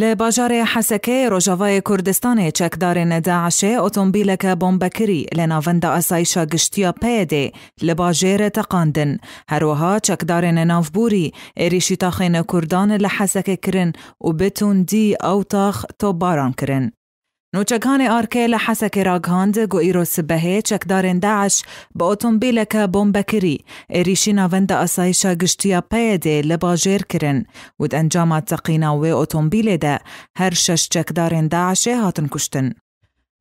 لە باژارێ حەسەکەی ڕۆژاوای کوردستانی چەکدارێنە داعشێ ئۆتۆمبیلەکە بۆمبەکری لە نوانده ئەسایشا گشتیا پیده لە باژێرە تەقاندن هروها چکدار نافبوری عێریشی تاخێنە کردان لە حەسەکە کرن و بتوندی ئەو تاخ تۆباران کرن No çekhanê Arkê li Hesekê ragihandî got îro sibehê çekdarên Daeş bi otombîleke bombekirî êrîşîna venda asayişa giştiya PYDê li bajêr kirin û d encama teqîna wê otombîlê de her şeş çekdarên Daeşê hatin kuştin.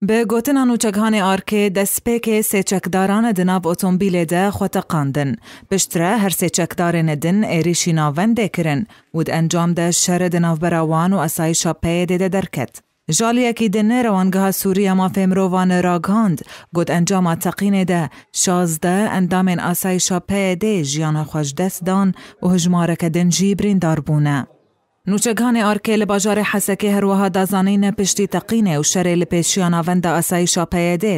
Bi gotina nûçekhanê Arkê destpêkê sêçekdaran di nav otombîlê de xweteqandin. Piştre her sêçekdarên din êrîşîna vendê kirin û d encam de şere di navbera wan û asayişa PYDê de derket. جالی ژالیەکی دنێرەوانگەها گود انجام راگاند ده، شازده اندام این آسای شاپه ده جیان خوش دست دان و دن جیبرین دار بونه. نوچگان ئارکێ لباجار حسکه هر هەروەها دازانین پشتی تقینه و لپیشیان لە پێشیانناوەندە ئاسایشا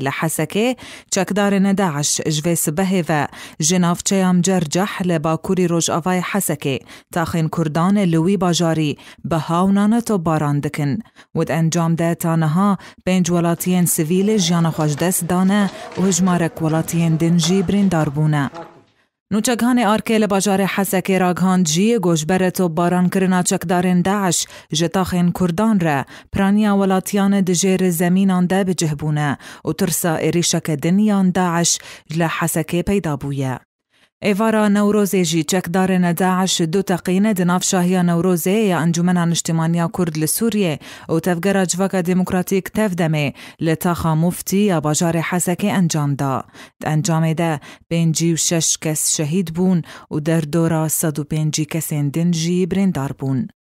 لحسکه، چکدار نداعش، جوی سبهه و سبەهێڤە ژناافچەیام جرجح لباکوری روش آوای حسکه تاخین کردان لوی باجاری به هاونانە تو باراندکن. ود ود ده تانها بینج ولاتین سویل جیان خوش دست دانه و هجمارک ولاتین دنجی برین داربونه. نوچگان ارکی لباجار حسکی راگان جی گوش بره باران کرنا چکدارن داعش جتاخین کردان را پرانیا ولاتیان دجیر زمین آنده بجهبونه و ترسا ایریشک دنیا داعش لحسکی پیدا بویا. ایوارا نوروزی جی چک داره نداعش دو تقینه دناف شاهی نوروزی یا انجومن عن اجتماعی کرد لسوریه و تفگر اجوک دیموکراتیک تفدمه لطاخ مفتی یا باجار حسک انجام دا. دا. انجام ده پینجی و شش کس شهید بون و در دورا صد و پینجی کسین دنجی برندار بون.